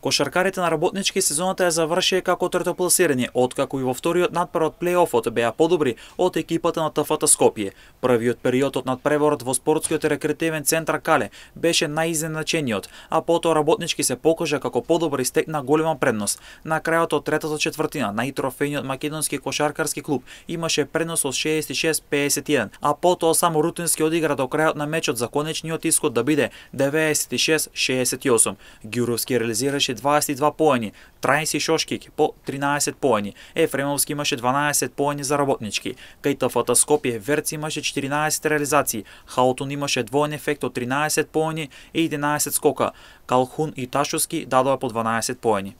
Кошаркарите на работнички сезоната ја завршија како трето пласирање, откако и во вториот надпар од плейофот беа подобри од екипата на ТФТ Скопје. Првиот период од надпреварот во спортскиот рекретивен центар Кале беше најизненачениот, а потоа работнички се покажа како подобри стекна голема предност. На крајот од третата четвртина најтрофејниот македонски кошаркарски клуб имаше предност од 66-51, а потоа само рутински одигра до крајот на мечот за конечниот исход да биде 96-68. Гюровски реализираше имаше 22 поени, Трајси Шошкик по 13 поени, Ефремовски имаше 12 поени за работнички, Кајтафата Скопје Верци имаше 14 реализации, Хаотун имаше двоен ефект од 13 поени и 11 скока, Калхун и Ташовски дадоа по 12 поени.